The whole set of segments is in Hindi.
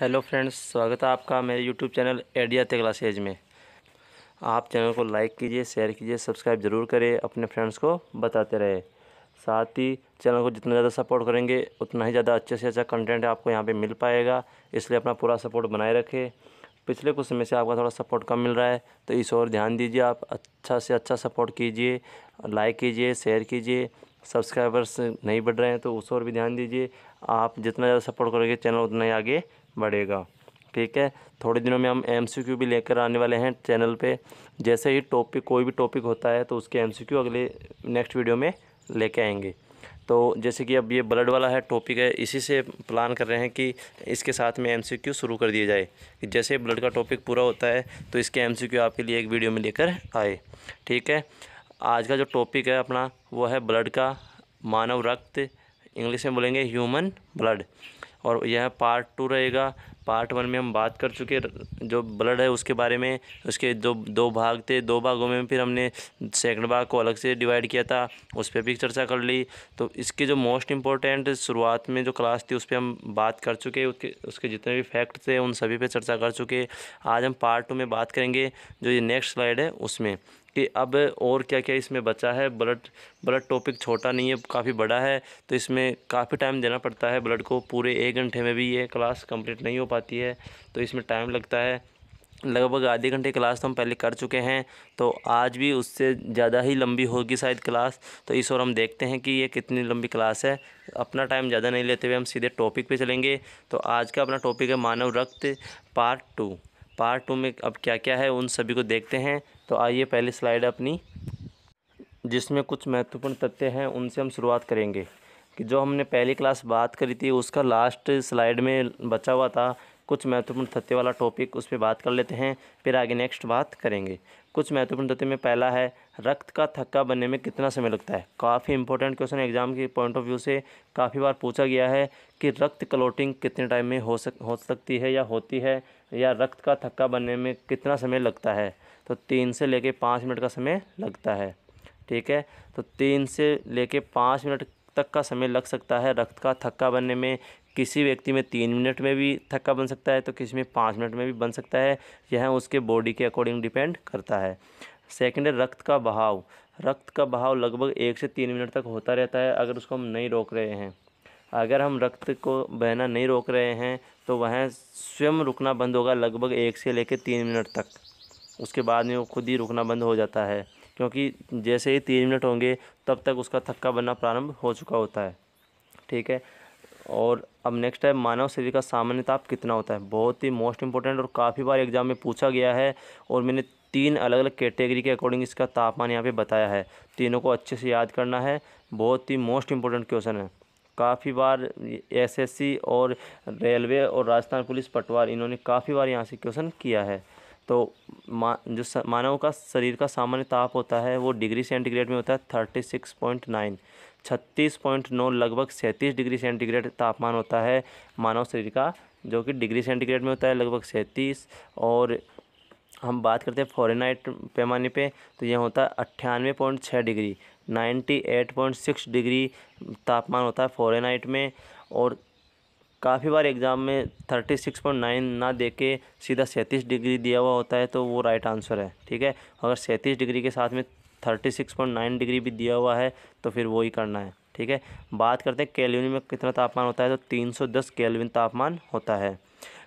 हेलो फ्रेंड्स स्वागत है आपका मेरे यूट्यूब चैनल एडिया क्लासेज में आप चैनल को लाइक कीजिए शेयर कीजिए सब्सक्राइब ज़रूर करें अपने फ्रेंड्स को बताते रहे साथ ही चैनल को जितना ज़्यादा सपोर्ट करेंगे उतना ही ज़्यादा अच्छे से अच्छा कंटेंट आपको यहाँ पे मिल पाएगा इसलिए अपना पूरा सपोर्ट बनाए रखें पिछले कुछ समय से आपका थोड़ा सपोर्ट कम मिल रहा है तो इस ओर ध्यान दीजिए आप अच्छा से अच्छा सपोर्ट कीजिए लाइक कीजिए शेयर कीजिए सब्सक्राइबर्स नहीं बढ़ रहे हैं तो उस ओर भी ध्यान दीजिए आप जितना ज़्यादा सपोर्ट करोगे चैनल उतना ही आगे बढ़ेगा ठीक है थोड़े दिनों में हम एमसीक्यू भी लेकर आने वाले हैं चैनल पे जैसे ही टॉपिक कोई भी टॉपिक होता है तो उसके एमसीक्यू अगले नेक्स्ट वीडियो में लेके आएंगे तो जैसे कि अब ये ब्लड वाला है टॉपिक है इसी से प्लान कर रहे हैं कि इसके साथ में एमसीक्यू शुरू कर दिया जाए जैसे ब्लड का टॉपिक पूरा होता है तो इसके एमसीक्यू आपके लिए एक वीडियो में लेकर आए ठीक है आज का जो टॉपिक है अपना वो है ब्लड का मानव रक्त इंग्लिश में बोलेंगे ह्यूमन ब्लड और यह पार्ट टू रहेगा पार्ट वन में हम बात कर चुके जो ब्लड है उसके बारे में उसके जो दो भाग थे दो भागों में फिर हमने सेकंड भाग को अलग से डिवाइड किया था उस पर भी चर्चा कर ली तो इसके जो मोस्ट इम्पोर्टेंट शुरुआत में जो क्लास थी उस पर हम बात कर चुके उसके उसके जितने भी फैक्ट थे उन सभी पर चर्चा कर चुके आज हम पार्ट टू में बात करेंगे जो ये नेक्स्ट स्लाइड है उसमें कि अब और क्या क्या इसमें बचा है ब्लड ब्लड टॉपिक छोटा नहीं है काफ़ी बड़ा है तो इसमें काफ़ी टाइम देना पड़ता है ब्लड को पूरे एक घंटे में भी ये क्लास कंप्लीट नहीं हो पाती है तो इसमें टाइम लगता है लगभग आधे घंटे क्लास तो हम पहले कर चुके हैं तो आज भी उससे ज़्यादा ही लंबी होगी शायद क्लास तो इस और हम देखते हैं कि ये कितनी लंबी क्लास है अपना टाइम ज़्यादा नहीं लेते हुए हम सीधे टॉपिक पे चलेंगे तो आज का अपना टॉपिक है मानव रक्त पार्ट टू पार्ट टू में अब क्या क्या है उन सभी को देखते हैं तो आइए पहली स्लाइड अपनी जिसमें कुछ महत्वपूर्ण तथ्य हैं उनसे हम शुरुआत करेंगे कि जो हमने पहली क्लास बात करी थी उसका लास्ट स्लाइड में बचा हुआ था कुछ महत्वपूर्ण तथ्य वाला टॉपिक उस पर बात कर लेते हैं फिर आगे नेक्स्ट बात करेंगे कुछ महत्वपूर्ण तथ्य में पहला है रक्त का थक्का बनने में कितना समय लगता है काफ़ी इंपॉर्टेंट क्वेश्चन एग्जाम के पॉइंट ऑफ व्यू से काफ़ी बार पूछा गया है कि रक्त क्लोटिंग कितने टाइम में हो सक हो सकती है या होती है या रक्त का थक्का बनने में कितना समय लगता है तो तीन से लेके पाँच मिनट का समय लगता है ठीक है तो तीन से लेके पाँच मिनट तक का समय लग सकता है रक्त का थक्का बनने में किसी व्यक्ति में तीन मिनट में भी थक्का बन सकता है तो किसी में पाँच मिनट में भी बन सकता है यह उसके बॉडी के अकॉर्डिंग डिपेंड करता है सेकंड है रक्त का बहाव रक्त का बहाव लगभग एक से तीन मिनट तक होता रहता है अगर उसको हम नहीं रोक रहे हैं अगर हम रक्त को बहना नहीं रोक रहे हैं तो वह स्वयं रुकना बंद होगा लगभग एक से लेकर तीन मिनट तक उसके बाद में वो खुद ही रुकना बंद हो जाता है क्योंकि जैसे ही तीन मिनट होंगे तब तक उसका थक्का बनना प्रारंभ हो चुका होता है ठीक है और अब नेक्स्ट है मानव शरीर का सामान्य ताप कितना होता है बहुत ही मोस्ट इंपॉर्टेंट और काफ़ी बार एग्ज़ाम में पूछा गया है और मैंने तीन अलग अलग कैटेगरी के अकॉर्डिंग इसका तापमान यहाँ पे बताया है तीनों को अच्छे से याद करना है बहुत ही मोस्ट इम्पोर्टेंट क्वेश्चन है काफ़ी बार एसएससी और रेलवे और राजस्थान पुलिस पटवार इन्होंने काफ़ी बार यहाँ से क्वेश्चन किया है तो मा जो मानव का शरीर का सामान्य ताप होता है वो डिग्री सेंटीग्रेड में होता है थर्टी सिक्स पॉइंट नाइन छत्तीस पॉइंट नौ लगभग सैंतीस डिग्री सेंटीग्रेड तापमान होता है मानव शरीर का जो कि डिग्री सेंटीग्रेड में होता है लगभग सैंतीस और हम बात करते हैं फॉरेनाइट पैमाने पे तो यह होता है अट्ठानवे पॉइंट छः degree ninety eight point six degree तापमान होता है फॉरेनाइट में और काफ़ी बार एग्ज़ाम में थर्टी सिक्स पॉइंट नाइन ना दे के सीधा सैंतीस डिग्री दिया हुआ होता है तो वो राइट आंसर है ठीक है अगर सैंतीस डिग्री के साथ में thirty six point nine degree भी दिया हुआ है तो फिर वही करना है ठीक है बात करते हैं कैलविन में कितना तापमान होता है तो तीन सौ दस केल्विन तापमान होता है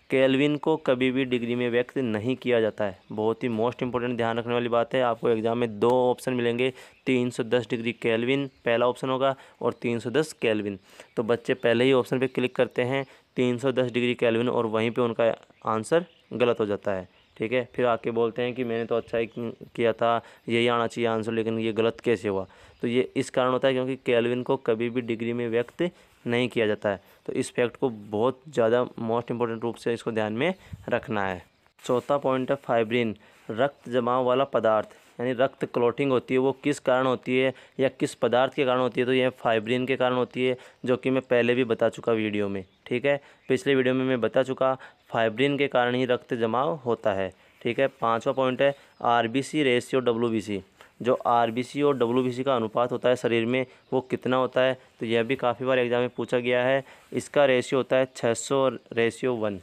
केल्विन को कभी भी डिग्री में व्यक्त नहीं किया जाता है बहुत ही मोस्ट इंपॉर्टेंट ध्यान रखने वाली बात है आपको एग्जाम में दो ऑप्शन मिलेंगे 310 डिग्री केल्विन पहला ऑप्शन होगा और 310 केल्विन तो बच्चे पहले ही ऑप्शन पे क्लिक करते हैं 310 डिग्री केल्विन और वहीं पे उनका आंसर गलत हो जाता है ठीक है फिर आके बोलते हैं कि मैंने तो अच्छा ही किया था यही आना चाहिए आंसर लेकिन ये गलत कैसे हुआ तो ये इस कारण होता है क्योंकि कैलविन को कभी भी डिग्री में व्यक्त नहीं किया जाता है तो इस फैक्ट को बहुत ज़्यादा मोस्ट इम्पोर्टेंट रूप से इसको ध्यान में रखना है चौथा पॉइंट है फाइब्रिन रक्त जमाव वाला पदार्थ यानी रक्त क्लोटिंग होती है वो किस कारण होती है या किस पदार्थ के कारण होती है तो यह फाइब्रिन के कारण होती है जो कि मैं पहले भी बता चुका वीडियो में ठीक है पिछले वीडियो में मैं बता चुका फाइब्रिन के कारण ही रक्त जमाव होता है ठीक है पाँचवा पॉइंट है आर रेशियो डब्ल्यू जो आर और डब्ल्यू का अनुपात होता है शरीर में वो कितना होता है तो यह भी काफ़ी बार एग्जाम में पूछा गया है इसका रेशियो होता है 600 रेशियो वन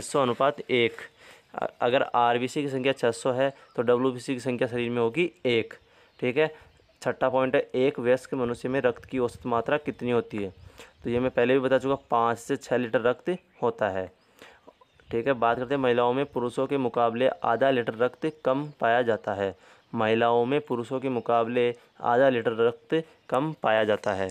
सौ अनुपात एक अगर आर की संख्या 600 है तो डब्ल्यू की संख्या शरीर में होगी एक ठीक है छठा पॉइंट है एक व्यस्क मनुष्य में रक्त की औसत मात्रा कितनी होती है तो ये मैं पहले भी बता चुका पाँच से छः लीटर रक्त होता है ठीक है बात करते हैं महिलाओं में पुरुषों के मुकाबले आधा लीटर रक्त कम पाया जाता है महिलाओं में पुरुषों के मुकाबले आधा लीटर रक्त कम पाया जाता है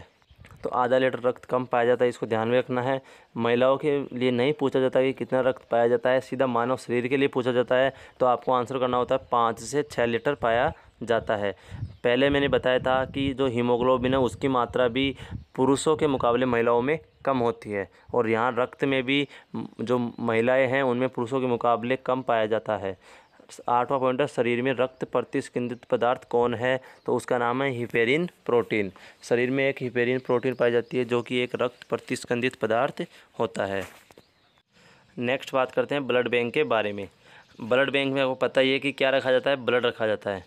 तो आधा लीटर रक्त कम पाया जाता है इसको ध्यान में रखना है महिलाओं के लिए नहीं पूछा जाता कि कितना रक्त पाया जाता है सीधा मानव शरीर के लिए पूछा जाता है तो आपको आंसर करना होता है पाँच से छः लीटर पाया जाता है पहले मैंने बताया था कि जो हीमोग्लोबिन है उसकी मात्रा भी पुरुषों के मुकाबले महिलाओं में कम होती है और यहाँ रक्त में भी जो महिलाएं हैं उनमें पुरुषों के मुकाबले कम पाया जाता है आठवां पॉइंट है शरीर में रक्त प्रतिस्किंदित पदार्थ कौन है तो उसका नाम है हिपेरिन प्रोटीन शरीर में एक हिपेरिन प्रोटीन पाई जाती है जो कि एक रक्त प्रतिस्कंदित पदार्थ होता है नेक्स्ट बात करते हैं ब्लड बैंक के बारे में ब्लड बैंक में आपको पता ही है कि क्या रखा जाता है ब्लड रखा जाता है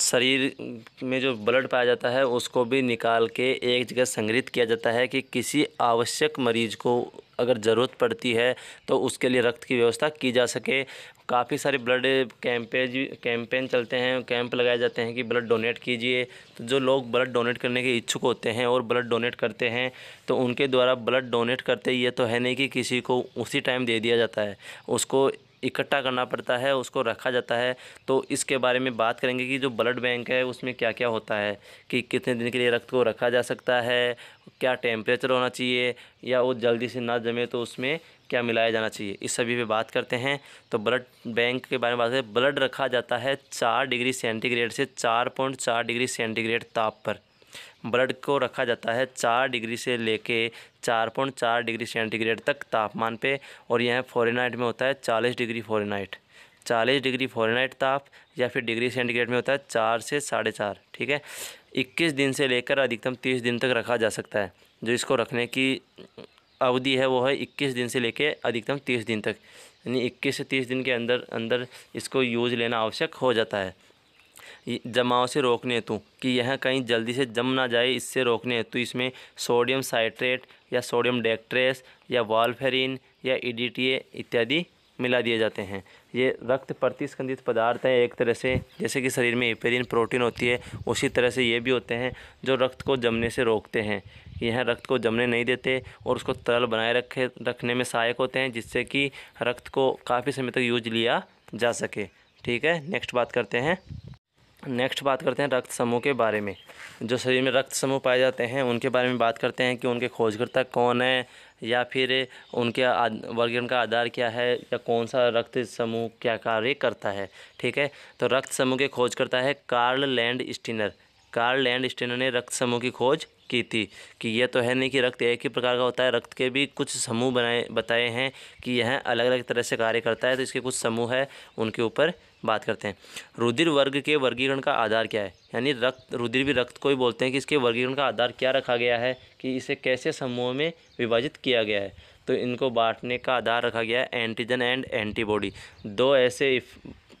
शरीर में जो ब्लड पाया जाता है उसको भी निकाल के एक जगह संग्रहित किया जाता है कि किसी आवश्यक मरीज़ को अगर ज़रूरत पड़ती है तो उसके लिए रक्त की व्यवस्था की जा सके काफ़ी सारे ब्लड कैंपेज कैंपेन चलते हैं कैंप लगाए जाते हैं कि ब्लड डोनेट कीजिए तो जो लोग ब्लड डोनेट करने के इच्छुक होते हैं और ब्लड डोनेट करते हैं तो उनके द्वारा ब्लड डोनेट करते ये तो है नहीं कि किसी को उसी टाइम दे दिया जाता है उसको इकट्ठा करना पड़ता है उसको रखा जाता है तो इसके बारे में बात करेंगे कि जो ब्लड बैंक है उसमें क्या क्या होता है कि कितने दिन के लिए रक्त को रखा जा सकता है क्या टेम्परेचर होना चाहिए या वो जल्दी से ना जमे तो उसमें क्या मिलाया जाना चाहिए इस सभी पे बात करते हैं तो ब्लड बैंक के बारे में बात करें ब्लड रखा जाता है चार डिग्री सेंटीग्रेड से चार पॉइंट चार डिग्री सेंटीग्रेड ताप पर ब्लड को रखा जाता है चार डिग्री से लेके चार पॉइंट चार डिग्री सेंटीग्रेड तक तापमान पे और यह फॉरेनाइट में होता है चालीस डिग्री फॉरनाइट चालीस डिग्री फॉरनाइट ताप या फिर डिग्री सेंटीग्रेड में होता है चार से साढ़े चार ठीक है इक्कीस दिन से लेकर अधिकतम तीस दिन तक रखा जा सकता है जो इसको रखने की अवधि है वो है इक्कीस दिन से लेकर अधिकतम तीस दिन तक यानी इक्कीस से तीस दिन के अंदर अंदर इसको यूज लेना आवश्यक हो जाता है जमाव से रोकने हेतु कि यह कहीं जल्दी से जम ना जाए इससे रोकने हेतु इसमें सोडियम साइट्रेट या सोडियम डेक्ट्रेस या वॉलफेरिन या ईडीटीए e इत्यादि मिला दिए जाते हैं ये रक्त प्रतिस्कंदित पदार्थ हैं एक तरह से जैसे कि शरीर में इपेरिन प्रोटीन होती है उसी तरह से ये भी होते हैं जो रक्त को जमने से रोकते हैं यह रक्त को जमने नहीं देते और उसको तरल बनाए रखे रखने में सहायक होते हैं जिससे कि रक्त को काफ़ी समय तक यूज लिया जा सके ठीक है नेक्स्ट बात करते हैं नेक्स्ट बात करते हैं रक्त समूह के बारे में जो शरीर में रक्त समूह पाए जाते हैं उनके बारे में बात करते हैं कि उनके खोजकर्ता कौन है या फिर उनके वर्गीकरण का आधार क्या है या कौन सा रक्त समूह क्या कार्य करता है ठीक है तो रक्त समूह के खोजकर्ता है Karl Landsteiner Karl Landsteiner ने रक्त समूह की खोज की थी कि यह तो है नहीं कि रक्त एक ही प्रकार का होता है रक्त के भी कुछ समूह बनाए बताए हैं कि यह अलग अलग तरह से कार्य करता है तो इसके कुछ समूह है उनके ऊपर बात करते हैं रुधिर वर्ग के वर्गीकरण का आधार क्या है यानी रक्त रुधिर भी रक्त को ही बोलते हैं कि इसके वर्गीकरण का आधार क्या रखा गया है कि इसे कैसे समूहों में विभाजित किया गया है तो इनको बांटने का आधार रखा गया है एंटीजन एंड एंटीबॉडी दो ऐसे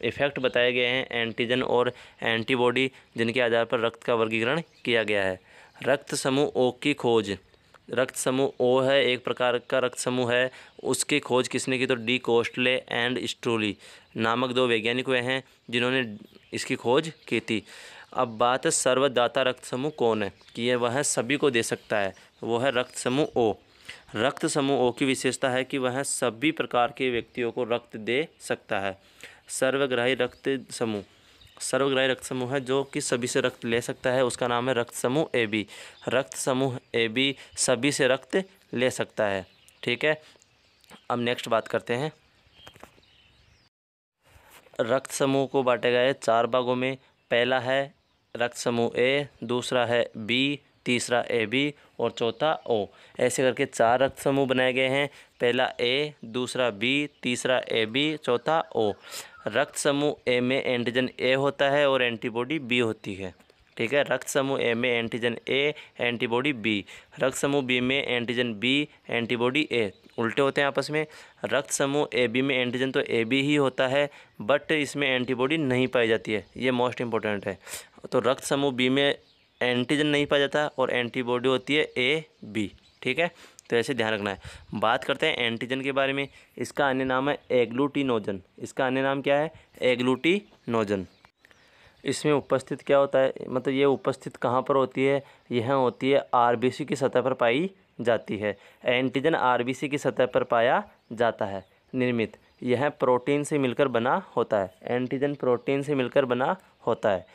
इफ़ेक्ट बताए गए हैं एंटीजन और एंटीबॉडी जिनके आधार पर रक्त का वर्गीकरण किया गया है रक्त समूह ओ की खोज रक्त समूह ओ है एक प्रकार का रक्त समूह है उसकी खोज किसने की तो डी कोस्टले एंड स्ट्रोली नामक दो वैज्ञानिक हुए हैं जिन्होंने इसकी खोज की थी अब बात है सर्वदाता रक्त समूह कौन है कि यह वह सभी को दे सकता है वो है रक्त समूह ओ रक्त समूह ओ की विशेषता है कि वह सभी प्रकार के व्यक्तियों को रक्त दे सकता है सर्वग्राही रक्त समूह सर्वग्राही रक्त समूह है जो कि सभी से रक्त ले सकता है उसका नाम है रक्त समूह ए बी रक्त समूह ए बी सभी से रक्त ले सकता है ठीक है अब नेक्स्ट बात करते हैं रक्त समूह को बांटे गए चार भागों में पहला है रक्त समूह ए दूसरा है बी तीसरा ए बी और चौथा ओ ऐसे करके चार रक्त समूह बनाए गए हैं पहला ए दूसरा बी तीसरा ए बी चौथा ओ रक्त समूह ए में एंटीजन ए होता है और एंटीबॉडी बी होती है ठीक है रक्त समूह ए में एंटीजन ए एंटीबॉडी बी रक्त समूह बी में एंटीजन बी एंटीबॉडी ए उल्टे होते हैं आपस में रक्त समूह ए बी में एंटीजन तो ए बी ही होता है बट इसमें एंटीबॉडी नहीं पाई जाती है ये मोस्ट इंपॉर्टेंट है तो रक्त समूह बी में एंटीजन नहीं पाया जाता और एंटीबॉडी होती है ए बी ठीक है तो ऐसे ध्यान रखना है बात करते हैं एंटीजन के बारे में इसका अन्य नाम है एग्लूटिनोजन इसका अन्य नाम क्या है एग्लूटिनोजन इसमें उपस्थित क्या होता है मतलब ये उपस्थित कहाँ पर होती है यह होती है आरबीसी की सतह पर पाई जाती है एंटीजन आरबीसी की सतह पर पाया जाता है निर्मित यह प्रोटीन से मिलकर बना होता है एंटीजन प्रोटीन से मिलकर बना होता है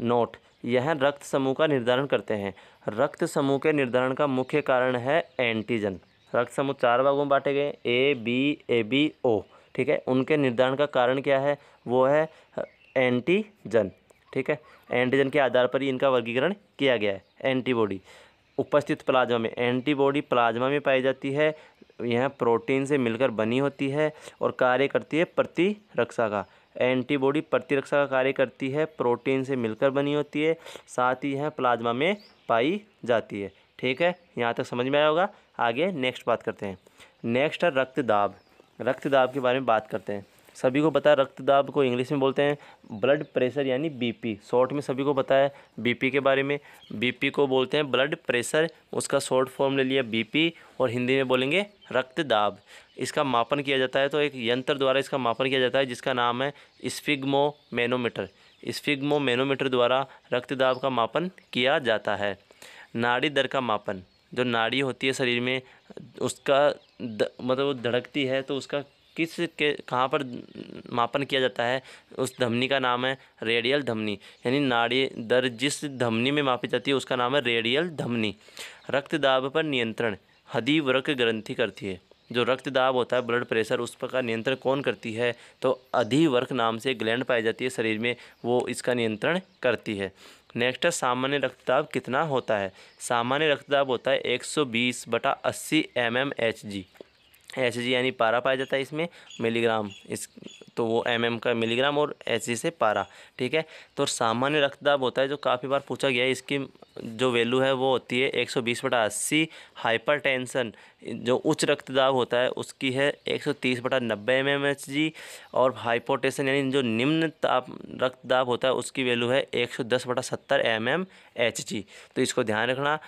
नोट यह रक्त समूह का निर्धारण करते हैं रक्त समूह के निर्धारण का मुख्य कारण है एंटीजन रक्त समूह चार भागों में बांटे गए A B A B O ठीक है उनके निर्धारण का कारण क्या है वो है एंटीजन ठीक है एंटीजन के आधार पर ही इनका वर्गीकरण किया गया है एंटीबॉडी उपस्थित प्लाज्मा में एंटीबॉडी प्लाज्मा में पाई जाती है यह प्रोटीन से मिलकर बनी होती है और कार्य करती है प्रतिरक्षा का एंटीबॉडी प्रतिरक्षा का कार्य करती है प्रोटीन से मिलकर बनी होती है साथ ही यह प्लाज्मा में पाई जाती है ठीक है यहाँ तक समझ में आया होगा आगे नेक्स्ट बात करते हैं नेक्स्ट है रक्त दाब रक्त दाब के बारे में बात करते हैं सभी को पता है रक्तदाब को इंग्लिश में बोलते हैं ब्लड प्रेशर यानी बीपी शॉर्ट में सभी को पता है बीपी के बारे में बीपी को बोलते हैं ब्लड प्रेशर उसका शॉर्ट फॉर्म ले लिया बीपी और हिंदी में बोलेंगे रक्तदाब इसका मापन किया जाता है तो एक यंत्र द्वारा इसका मापन किया जाता है जिसका नाम है स्फिग्मो मैनोमीटर द्वारा रक्तदाब का मापन किया जाता है नाड़ी दर का मापन जो नाड़ी होती है शरीर में उसका द, मतलब धड़कती है तो उसका किस के कहाँ पर मापन किया जाता है उस धमनी का नाम है रेडियल धमनी यानी नाड़ी दर जिस धमनी में मापी जाती है उसका नाम है रेडियल धमनी रक्त दाब पर नियंत्रण हदी वृक ग्रंथि करती है जो रक्त दाब होता है ब्लड प्रेशर उस पर का नियंत्रण कौन करती है तो अधिवर्क नाम से ग्लैंड पाई जाती है शरीर में वो इसका नियंत्रण करती है नेक्स्ट है सामान्य रक्तदाब कितना होता है सामान्य रक्तदाब होता है 120 बटा अस्सी M M H G H G यानी पारा पाया जाता है इसमें मिलीग्राम इस तो वो एम mm का मिलीग्राम और एच जी से पारा ठीक है तो सामान्य रक्तदाब होता है जो काफ़ी बार पूछा गया है इसकी जो वैल्यू है वो होती है एक सौ बीस बटा अस्सी हाइपरटेंशन जो उच्च रक्तदाब होता है उसकी है एक सौ तीस बटा नब्बे एम एम एच जी और हाइपोटेंशन यानी जो निम्न ताप रक्तदाब होता है उसकी वैल्यू है एक सौ दस बटा सत्तर एम एम एच जी तो इसको ध्यान रखना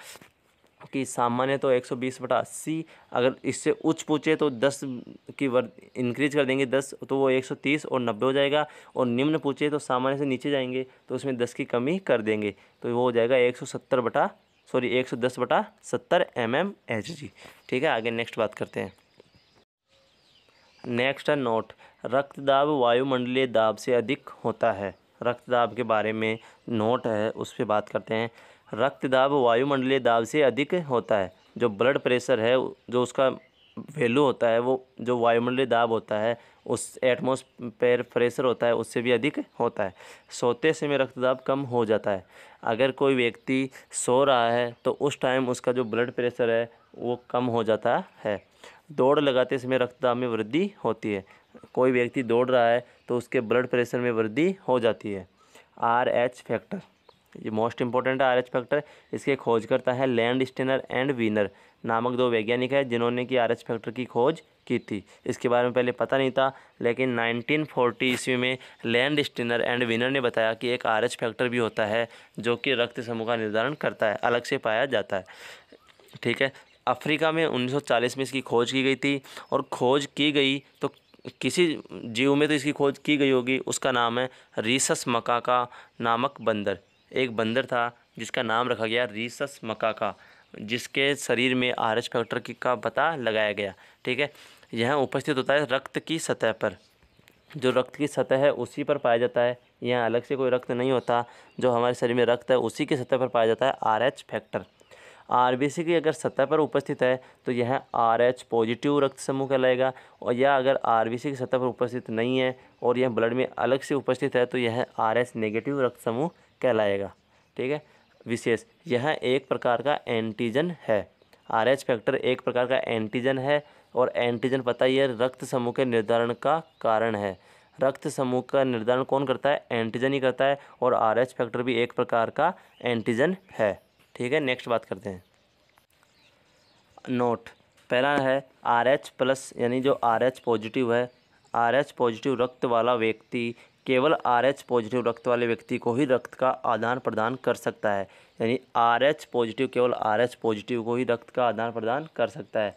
कि सामान्य तो 120 बटा अस्सी अगर इससे उच्च पूछे तो 10 की वर् इंक्रीज कर देंगे 10 तो वो 130 और 90 हो जाएगा और निम्न पूछे तो सामान्य से नीचे जाएंगे तो उसमें 10 की कमी कर देंगे तो वो हो जाएगा 170 बटा सॉरी एक दस बटा सत्तर एम एम एच जी ठीक है आगे नेक्स्ट बात करते हैं नेक्स्ट है नोट रक्त दाब वायुमंडलीय दाब से अधिक होता है रक्त दाब के बारे में नोट है उस पर बात करते हैं रक्त दाब वायुमंडलीय दाब से अधिक होता है जो ब्लड प्रेशर है जो उसका वैल्यू होता है वो जो वायुमंडलीय दाब होता है उस एटमोसफेयर प्रेशर होता है उससे भी अधिक होता है सोते समय रक्तदाब कम हो जाता है अगर कोई व्यक्ति सो रहा है तो उस टाइम उसका जो ब्लड प्रेशर है वो कम हो जाता है दौड़ लगाते समय रक्तदाब में वृद्धि होती है कोई व्यक्ति दौड़ रहा है तो उसके ब्लड प्रेशर में वृद्धि हो जाती है आर एच फैक्टर ये मोस्ट इंपॉर्टेंट है आर एच फैक्टर इसके खोज करता है लैंड स्टेनर एंड वीनर नामक दो वैज्ञानिक है जिन्होंने कि आर एच फैक्टर की खोज की थी इसके बारे में पहले पता नहीं था लेकिन 1940 ईस्वी में लैंड स्टेनर एंड विनर ने बताया कि एक आर एच फैक्टर भी होता है जो कि रक्त समूह का निर्धारण करता है अलग से पाया जाता है ठीक है अफ्रीका में 1940 में इसकी खोज की गई थी और खोज की गई तो किसी जीव में तो इसकी खोज की गई होगी उसका नाम है रीसस का नामक बंदर एक बंदर था जिसका नाम रखा गया रीसस मकाका जिसके शरीर में आर एच फैक्टर की का पता लगाया गया ठीक है यह उपस्थित होता है रक्त की सतह पर जो रक्त की सतह है उसी पर पाया जाता है यह अलग से कोई रक्त नहीं होता जो हमारे शरीर में रक्त है उसी की सतह पर पाया जाता है R H factor R B C की अगर सतह पर उपस्थित है तो यह आर एच पॉजिटिव रक्त समूह कहलाएगा और यह अगर आर बी सी की सतह पर उपस्थित नहीं है और यह ब्लड में अलग से उपस्थित है तो यह आर एच नेगेटिव रक्त समूह कहलाएगा ठीक है विशेष यह एक प्रकार का एंटीजन है आर एच फैक्टर एक प्रकार का एंटीजन है और एंटीजन पता ही है रक्त समूह के निर्धारण का कारण है रक्त समूह का निर्धारण कौन करता है एंटीजन ही करता है और आर एच फैक्टर भी एक प्रकार का एंटीजन है ठीक है नेक्स्ट बात करते हैं नोट पहला है आर एच प्लस यानी जो आर एच पॉजिटिव है आर एच पॉजिटिव रक्त वाला व्यक्ति केवल आर एच पॉजिटिव रक्त वाले व्यक्ति को ही रक्त का आदान प्रदान कर सकता है यानी आर एच पॉजिटिव केवल आर एच पॉजिटिव को ही रक्त का आदान प्रदान कर सकता है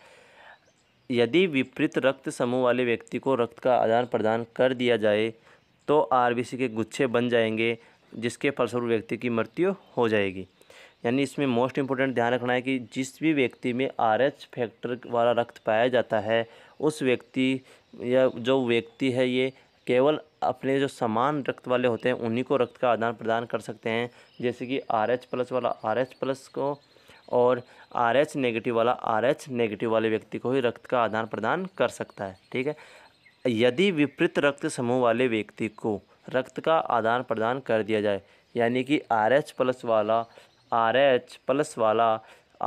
यदि विपरीत रक्त समूह वाले व्यक्ति को रक्त का आदान प्रदान कर दिया जाए तो आरबीसी के गुच्छे बन जाएंगे जिसके फलस्वरूप व्यक्ति की मृत्यु हो जाएगी यानी इसमें मोस्ट इम्पोर्टेंट ध्यान रखना है कि जिस भी व्यक्ति में आर एच फैक्टर वाला रक्त पाया जाता है उस व्यक्ति या जो व्यक्ति है ये केवल अपने जो समान रक्त वाले होते हैं उन्हीं को रक्त का आदान प्रदान कर सकते हैं जैसे कि आर एच प्लस वाला आर एच प्लस को और आर एच नेगेटिव वाला आर एच नेगेटिव वाले व्यक्ति को ही रक्त का आदान प्रदान कर सकता है ठीक है यदि विपरीत रक्त समूह वाले व्यक्ति को रक्त का आदान प्रदान कर दिया जाए यानी कि आर एच प्लस वाला आर एच प्लस वाला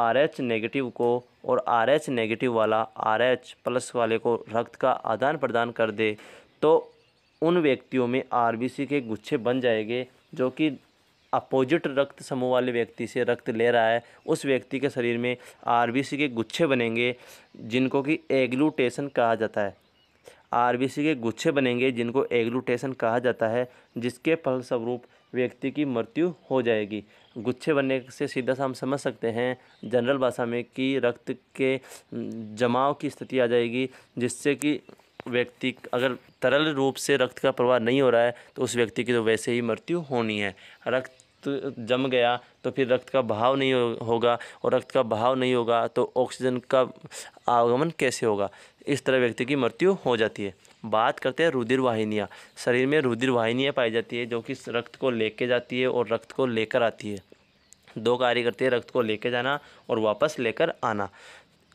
आर एच नेगेटिव को और आर एच नेगेटिव वाला आर एच प्लस वाले को रक्त का आदान प्रदान कर दे तो उन व्यक्तियों में आर के गुच्छे बन जाएंगे जो कि अपोजिट रक्त समूह वाले व्यक्ति से रक्त ले रहा है उस व्यक्ति के शरीर में आर के गुच्छे बनेंगे जिनको कि एग्लूटेशन कहा जाता है आर के गुच्छे बनेंगे जिनको एग्लूटेशन कहा जाता है जिसके फलस्वरूप व्यक्ति की मृत्यु हो जाएगी गुच्छे बनने से सीधा सा हम समझ सकते हैं जनरल भाषा में कि रक्त के जमाव की स्थिति आ जाएगी जिससे कि व्यक्ति अगर तरल रूप से रक्त का प्रवाह नहीं हो रहा है तो उस व्यक्ति की तो वैसे ही मृत्यु होनी है रक्त जम गया तो फिर रक्त का बहाव नहीं हो, होगा और रक्त का बहाव नहीं होगा तो ऑक्सीजन का आगमन कैसे होगा इस तरह व्यक्ति की मृत्यु हो जाती है बात करते हैं रुधिर वाहिनियाँ शरीर में रुधिर वाहिनियाँ पाई जाती है जो कि रक्त को लेके जाती है और रक्त को लेकर आती है दो कार्य करती है रक्त को लेके जाना और वापस लेकर आना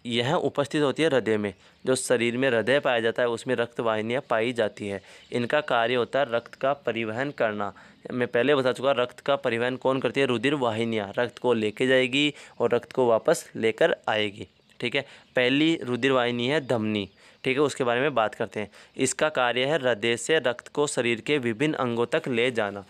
यह उपस्थित होती है हृदय में जो शरीर में हृदय पाया जाता है उसमें रक्त वाहिनियाँ पाई जाती है इनका कार्य होता है रक्त का परिवहन करना मैं पहले बता चुका रक्त का परिवहन कौन करती है रुधिर वाहिनियाँ रक्त को लेके जाएगी और रक्त को वापस लेकर आएगी ठीक है पहली रुधिर वाहिनी है धमनी ठीक है उसके बारे में बात करते हैं इसका कार्य है हृदय से रक्त को शरीर के विभिन्न अंगों तक ले जाना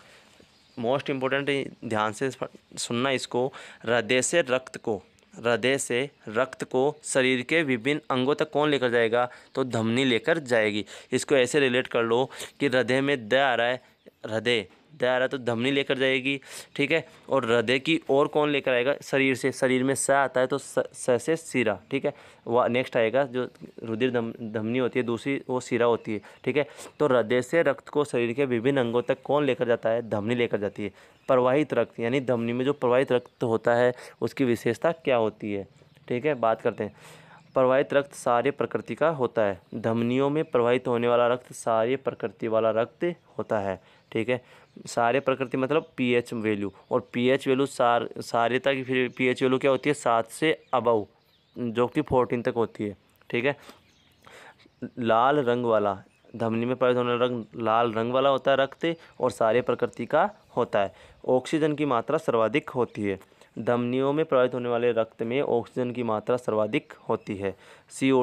मोस्ट इम्पोर्टेंट ध्यान से सुनना इसको हृदय से रक्त को हृदय से रक्त को शरीर के विभिन्न अंगों तक कौन लेकर जाएगा तो धमनी लेकर जाएगी इसको ऐसे रिलेट कर लो कि हृदय में द आ रहा है हृदय रहा तो धमनी लेकर जाएगी ठीक है और हृदय की ओर कौन लेकर आएगा शरीर से शरीर में स आता है तो स से सिरा ठीक है वह नेक्स्ट आएगा जो रुधिर धम धमनी होती है दूसरी वो सिरा होती है ठीक है तो हृदय से रक्त को शरीर के विभिन्न अंगों तक कौन लेकर जाता है धमनी लेकर जाती है प्रवाहित रक्त यानी धमनी में जो प्रवाहित रक्त होता है उसकी विशेषता क्या होती है ठीक है बात करते हैं प्रवाहित रक्त सारे प्रकृति का होता है धमनियों में प्रवाहित होने वाला रक्त सारे प्रकृति वाला रक्त होता है ठीक है सारे प्रकृति मतलब पीएच वैल्यू और पीएच वैल्यू सार सारे की फिर पीएच वैल्यू क्या होती है सात से अबव जो कि फोर्टीन तक होती है ठीक है लाल रंग वाला धमनी में पैदा होने रंग लाल रंग वाला होता है रक्त और सारे प्रकृति का होता है ऑक्सीजन की मात्रा सर्वाधिक होती है धमनियों में प्रवाहित होने वाले रक्त में ऑक्सीजन की मात्रा सर्वाधिक होती है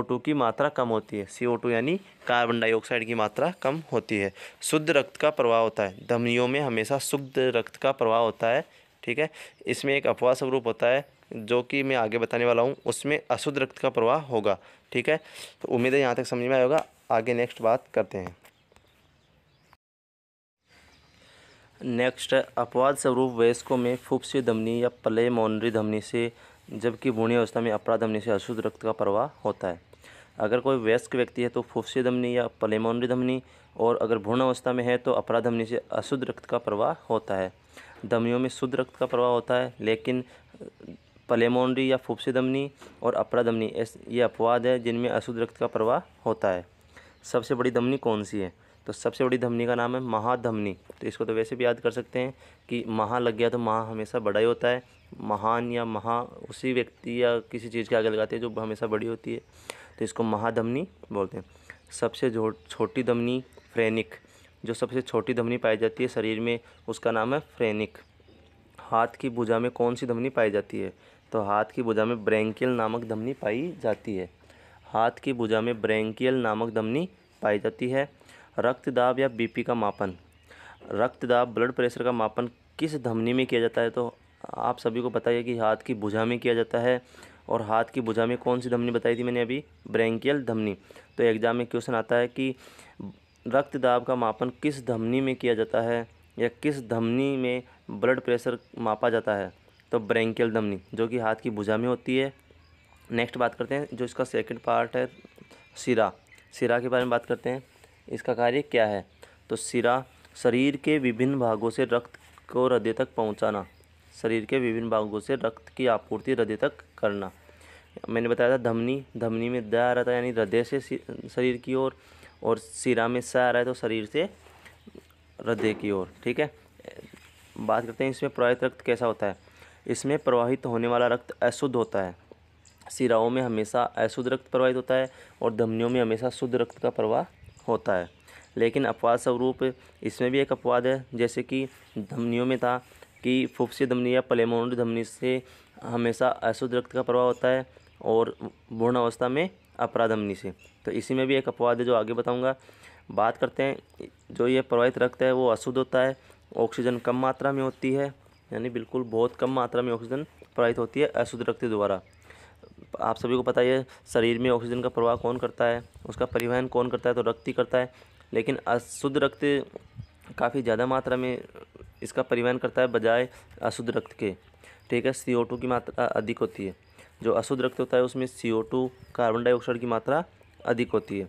टू की मात्रा कम होती है टू यानी कार्बन डाइऑक्साइड की मात्रा कम होती है शुद्ध रक्त का प्रवाह होता है धमनियों में हमेशा शुद्ध रक्त का प्रवाह होता है ठीक है इसमें एक अपवाह स्वरूप होता है जो कि मैं आगे बताने वाला हूँ उसमें अशुद्ध रक्त का प्रवाह होगा ठीक है तो उम्मीद है यहाँ तक समझ में आएगा आगे नेक्स्ट बात करते हैं नेक्स्ट अपवाद स्वरूप वयस्कों में फुप्सी धमनी या पले मोनरी धमनी से जबकि बूढ़ी अवस्था में अपराध धमनी से अशुद्ध रक्त का प्रवाह होता है अगर कोई वयस्क व्यक्ति है तो फुफ्सी धमनी या प्लेमोनरी धमनी और अगर भूण अवस्था में है तो अपराध धमनी से अशुद्ध रक्त का प्रवाह होता है धमनियों में शुद्ध रक्त का प्रवाह होता है लेकिन पलेमोनरी या फुफ्सी धमनी और अपराध धमनी ये अपवाद है जिनमें अशुद्ध रक्त का प्रवाह होता है सबसे बड़ी धमनी कौन सी है तो सबसे बड़ी धमनी का नाम है महाधमनी तो इसको तो वैसे भी याद कर सकते हैं कि महा लग गया तो महा हमेशा बड़ा ही होता है महान या महा उसी व्यक्ति या किसी चीज़ के आगे लगाते हैं जो हमेशा बड़ी होती है तो इसको महाधमनी बोलते हैं सबसे छोटी धमनी फ्रेनिक जो सबसे छोटी धमनी पाई जाती है शरीर में उसका नाम है फ्रेनिक हाथ की भुजा में कौन सी धमनी पाई जाती है तो हाथ की भुजा में ब्रैंकियल नामक धमनी पाई जाती है हाथ की भुजा में ब्रैंकियल नामक धमनी पाई जाती है रक्त दाब या बीपी का मापन रक्त दाब ब्लड प्रेशर का मापन किस धमनी में किया जाता है तो आप सभी को पता है कि हाथ की भुजा में किया जाता है और हाथ की भुजा में कौन सी धमनी बताई थी मैंने अभी ब्रेंकियल धमनी तो एग्ज़ाम में क्वेश्चन आता है कि रक्त दाब का मापन किस धमनी में किया जाता है या किस धमनी में ब्लड प्रेशर मापा जाता है तो ब्रेंकियल धमनी जो कि हाथ की भुजा में होती है नेक्स्ट बात करते हैं जो इसका सेकंड पार्ट है सिरा सिरा के बारे में बात करते हैं इसका कार्य क्या है तो सिरा शरीर के विभिन्न भागों से रक्त को हृदय तक पहुंचाना शरीर के विभिन्न भागों से रक्त की आपूर्ति हृदय तक करना मैंने बताया था धमनी धमनी में द आ रहा था यानी हृदय से शरीर की ओर और, सिरा में स आ रहा है तो शरीर से हृदय की ओर ठीक है बात करते हैं इसमें प्रवाहित रक्त कैसा होता है इसमें प्रवाहित होने वाला रक्त अशुद्ध होता है सिराओं में हमेशा अशुद्ध रक्त प्रवाहित होता है और धमनियों में हमेशा शुद्ध रक्त का प्रवाह होता है लेकिन अपवाद स्वरूप इसमें भी एक अपवाद है जैसे कि धमनियों में था कि फुफसी धमनी या पलेमोनरी धमनी से हमेशा अशुद्ध रक्त का प्रभाव होता है और भूर्ण अवस्था में अपराधमनी से तो इसी में भी एक अपवाद है जो आगे बताऊंगा बात करते हैं जो ये प्रवाहित रक्त है वो अशुद्ध होता है ऑक्सीजन कम मात्रा में होती है यानी बिल्कुल बहुत कम मात्रा में ऑक्सीजन प्रवाहित होती है अशुद्ध रक्त द्वारा आप सभी को पता ही है शरीर में ऑक्सीजन का प्रवाह कौन करता है उसका परिवहन कौन करता है तो रक्त ही करता है लेकिन अशुद्ध रक्त काफ़ी ज़्यादा मात्रा में इसका परिवहन करता है बजाय अशुद्ध रक्त के ठीक है सी की मात्रा अधिक होती है जो अशुद्ध रक्त होता है उसमें सी कार्बन डाइऑक्साइड की मात्रा अधिक होती है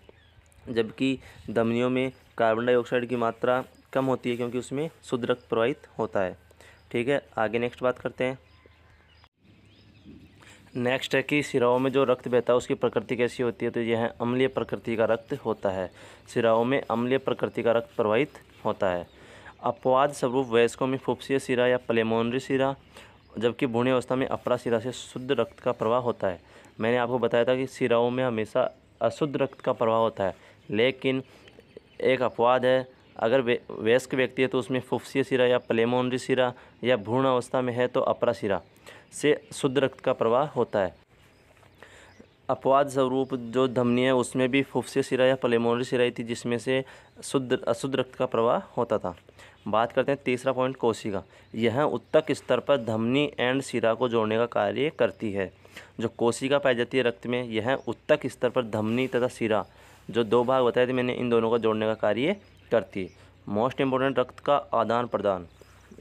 जबकि दमनियों में कार्बन डाइऑक्साइड की मात्रा कम होती है क्योंकि उसमें शुद्ध रक्त प्रवाहित होता है ठीक है आगे नेक्स्ट बात करते हैं नेक्स्ट है कि सिराओं में जो रक्त बहता है उसकी प्रकृति कैसी होती है तो यह अम्लीय प्रकृति का रक्त होता है सिराओं में अम्लीय प्रकृति का रक्त प्रवाहित होता है अपवाद स्वरूप वयस्कों में फुफसीय सिरा या पलेमोनरी सिरा जबकि भूणी अवस्था में अपरा सिरा से शुद्ध रक्त का प्रवाह होता है मैंने आपको बताया था कि सिराओं में हमेशा अशुद्ध रक्त का प्रवाह होता है लेकिन एक अपवाद है अगर वयस्क व्यक्ति है तो उसमें फुफसीय सिरा या पलेमोनरी सिरा या भूण अवस्था में है तो अपरा सिरा से शुद्ध रक्त का प्रवाह होता है अपवाद स्वरूप जो धमनी है उसमें भी फुफ्से सिरा या पलेमोनरी सिराई थी जिसमें से शुद्ध अशुद्ध रक्त का प्रवाह होता था बात करते हैं तीसरा पॉइंट कोशिका यह उत्तक स्तर पर धमनी एंड सिरा को जोड़ने का कार्य करती है जो कोशिका पाई जाती है रक्त में यह उत्तक स्तर पर धमनी तथा सिरा जो दो भाग बताए थे मैंने इन दोनों को जोड़ने का कार्य करती है मोस्ट इम्पोर्टेंट रक्त का आदान प्रदान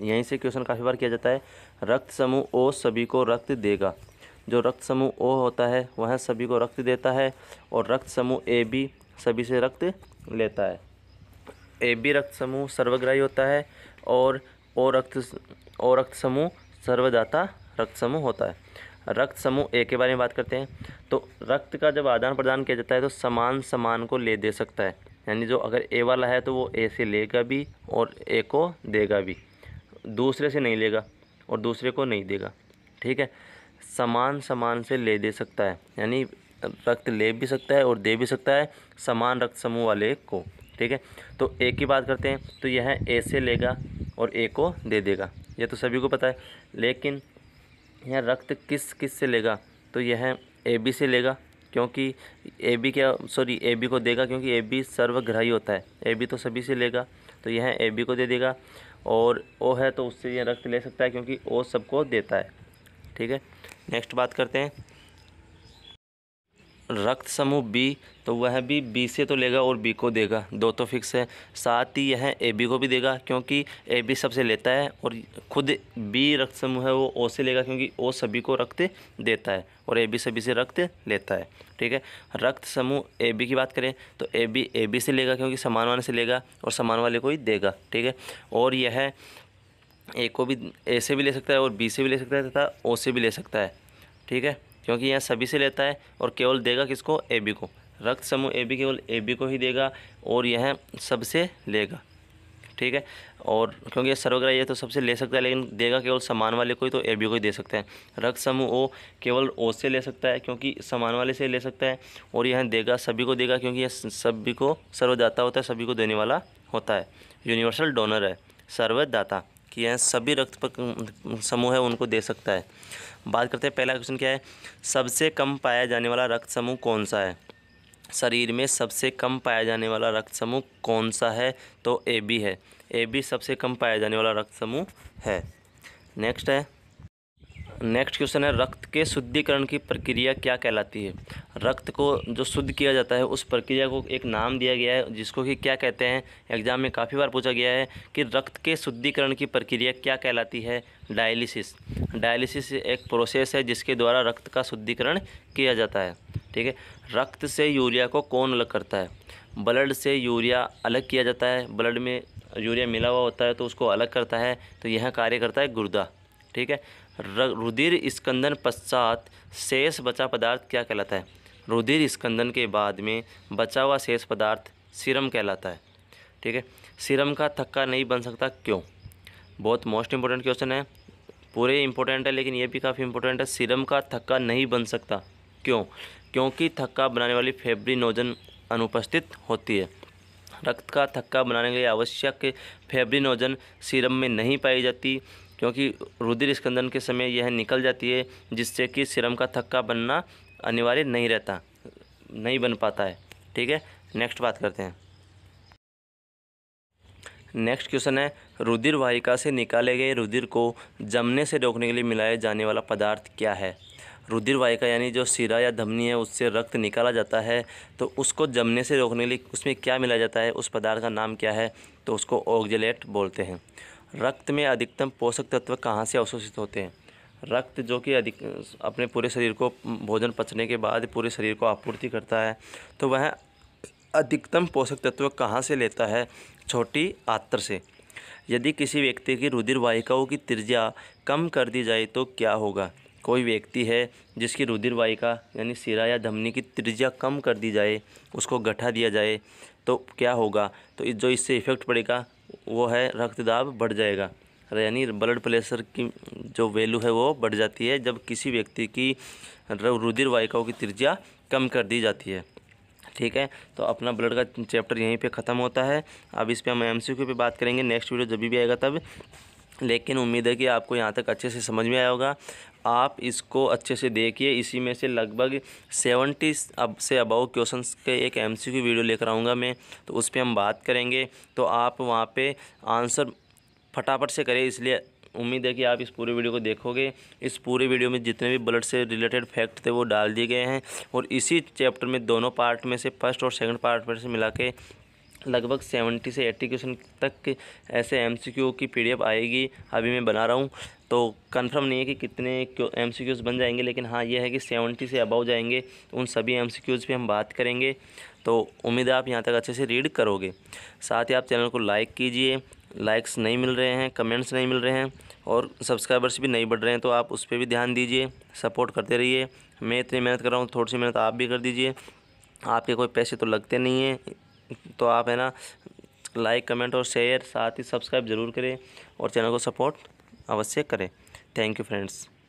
यहीं से क्वेश्चन काफ़ी बार किया जाता है रक्त समूह ओ सभी को रक्त देगा जो रक्त समूह ओ होता है वह सभी को रक्त देता है और रक्त समूह ए बी सभी से रक्त लेता है ए बी रक्त समूह सर्वग्राही होता है और ओ रक्त ओ रक्त समूह सर्वदाता रक्त समूह होता है रक्त समूह ए के बारे में बात करते हैं तो रक्त का जब आदान प्रदान किया जाता है तो समान समान को ले दे सकता है यानी जो अगर ए वाला है तो वो ए से लेगा भी और ए को देगा भी दूसरे से नहीं लेगा और दूसरे को नहीं देगा ठीक है समान समान से ले दे सकता है यानी रक्त ले भी सकता है और दे भी सकता है समान रक्त समूह वाले को ठीक है तो ए की बात करते हैं तो यह ए से लेगा और ए को दे देगा यह तो सभी को पता है लेकिन यह रक्त किस किस से लेगा तो यह ए बी से लेगा क्योंकि ए बी क्या सॉरी ए बी को देगा क्योंकि ए बी सर्वग्रही होता है ए बी तो सभी से लेगा तो यह ए बी को दे देगा और ओ है तो उससे ये रक्त ले सकता है क्योंकि ओ सबको देता है ठीक है नेक्स्ट बात करते हैं रक्त समूह बी तो वह भी बी से तो लेगा और बी को देगा दो तो फिक्स है साथ ही यह ए बी को भी देगा क्योंकि ए बी सबसे लेता है और खुद बी रक्त समूह है वो ओ से लेगा क्योंकि ओ सभी को रक्त देता है और ए बी सभी से रक्त लेता है ठीक है रक्त समूह ए बी की बात करें तो ए बी ए बी से लेगा क्योंकि समान वाले से लेगा और समान वाले को ही देगा ठीक है और यह ए को भी ए से भी ले सकता है और बी से भी ले सकता है तथा ओ से भी ले सकता है ठीक है क्योंकि यहाँ सभी से लेता है और केवल देगा किसको ए बी को रक्त समूह ए बी केवल ए बी को ही देगा और यह सबसे लेगा ठीक है और क्योंकि ये सर्वग्राही है तो सबसे ले सकता है लेकिन देगा केवल समान वाले को ही तो ए बी को ही दे सकता है रक्त समूह ओ केवल ओ से ले सकता है क्योंकि समान वाले से ले सकता है और यह देगा सभी को देगा क्योंकि यह सभी को सर्वदाता होता है सभी को देने वाला होता है यूनिवर्सल डोनर है सर्वदाता कि यह सभी रक्त समूह है उनको दे सकता है बात करते हैं पहला क्वेश्चन क्या है सबसे कम पाया जाने वाला रक्त समूह कौन सा है शरीर में सबसे कम पाया जाने वाला रक्त समूह कौन सा है तो ए बी है ए बी सबसे कम पाया जाने वाला रक्त समूह है नेक्स्ट है नेक्स्ट क्वेश्चन है रक्त के शुद्धिकरण की प्रक्रिया क्या कहलाती है रक्त को जो शुद्ध किया जाता है उस प्रक्रिया को एक नाम दिया गया है जिसको कि क्या कहते हैं एग्जाम में काफ़ी बार पूछा गया है कि रक्त के शुद्धिकरण की प्रक्रिया क्या कहलाती है डायलिसिस डायलिसिस एक प्रोसेस है जिसके द्वारा रक्त का शुद्धिकरण किया जाता है ठीक है रक्त से यूरिया को कौन अलग करता है ब्लड से यूरिया अलग किया जाता है ब्लड में यूरिया मिला हुआ होता है तो उसको अलग करता है तो यह कार्य करता है गुर्दा ठीक है रुधिर स्कंदन पश्चात शेष बचा पदार्थ क्या कहलाता है रुधिर स्कंदन के बाद में बचा हुआ शेष पदार्थ सीरम कहलाता है ठीक है सीरम का थक्का नहीं बन सकता क्यों बहुत मोस्ट इंपॉर्टेंट क्वेश्चन है पूरे इंपॉर्टेंट है लेकिन ये भी काफ़ी इंपॉर्टेंट है सीरम का थक्का नहीं बन सकता क्यों क्योंकि थक्का बनाने वाली फेब्रिनोजन अनुपस्थित होती है रक्त का थक्का बनाने के लिए आवश्यक फेब्रिनोजन सीरम में नहीं पाई जाती क्योंकि रुधिर स्कंदन के समय यह निकल जाती है जिससे कि सिरम का थक्का बनना अनिवार्य नहीं रहता नहीं बन पाता है ठीक है नेक्स्ट बात करते हैं नेक्स्ट क्वेश्चन है रुधिर वाहिका से निकाले गए रुधिर को जमने से रोकने के लिए मिलाया जाने वाला पदार्थ क्या है रुधिर वाहिका यानी जो सिरा या धमनी है उससे रक्त निकाला जाता है तो उसको जमने से रोकने के लिए उसमें क्या मिलाया जाता है उस पदार्थ का नाम क्या है तो उसको ऑक्जलेट बोलते हैं रक्त में अधिकतम पोषक तत्व कहाँ से अवशोषित होते हैं रक्त जो कि अधिक अपने पूरे शरीर को भोजन पचने के बाद पूरे शरीर को आपूर्ति करता है तो वह अधिकतम पोषक तत्व कहाँ से लेता है छोटी आत्र से यदि किसी व्यक्ति की रुधिर वाहिकाओं की त्रिज्या कम कर दी जाए तो क्या होगा कोई व्यक्ति है जिसकी रुधिर वाहिका यानी सिरा या धमनी की त्रिज्या कम कर दी जाए उसको गठा दिया जाए तो क्या होगा तो जो इससे इफ़ेक्ट पड़ेगा वो है रक्त दाब बढ़ जाएगा यानी ब्लड प्रेशर की जो वैल्यू है वो बढ़ जाती है जब किसी व्यक्ति की रुधिर वाहिकाओं की त्रिज्या कम कर दी जाती है ठीक है तो अपना ब्लड का चैप्टर यहीं पे ख़त्म होता है अब इस पर हम एम सी पे बात करेंगे नेक्स्ट वीडियो जब भी आएगा तब लेकिन उम्मीद है कि आपको यहाँ तक अच्छे से समझ में आया होगा आप इसको अच्छे से देखिए इसी में से लगभग सेवेंटी अब से अबव क्वेश्चन के एक एम सी वीडियो लेकर आऊँगा मैं तो उस पर हम बात करेंगे तो आप वहाँ पर आंसर फटाफट से करें इसलिए उम्मीद है कि आप इस पूरे वीडियो को देखोगे इस पूरे वीडियो में जितने भी ब्लड से रिलेटेड फैक्ट थे वो डाल दिए गए हैं और इसी चैप्टर में दोनों पार्ट में से फर्स्ट और सेकंड पार्ट में से मिला के लगभग सेवेंटी से एट्टी क्वेश्चन तक ऐसे एमसीक्यू की पीडीएफ आएगी अभी मैं बना रहा हूँ तो कंफर्म नहीं है कि कितने एम सी क्यूज़ बन जाएंगे लेकिन हाँ यह है कि सेवेंटी से अबव जाएंगे उन सभी एम सी क्यूज़ पर हम बात करेंगे तो उम्मीद है आप यहाँ तक अच्छे से रीड करोगे साथ ही आप चैनल को लाइक कीजिए लाइक्स नहीं मिल रहे हैं कमेंट्स नहीं मिल रहे हैं और सब्सक्राइबर्स भी नहीं बढ़ रहे हैं तो आप उस पर भी ध्यान दीजिए सपोर्ट करते रहिए मैं इतनी मेहनत कर रहा हूँ थोड़ी सी मेहनत आप भी कर दीजिए आपके कोई पैसे तो लगते नहीं हैं तो आप है ना लाइक कमेंट और शेयर साथ ही सब्सक्राइब ज़रूर करें और चैनल को सपोर्ट अवश्य करें थैंक यू फ्रेंड्स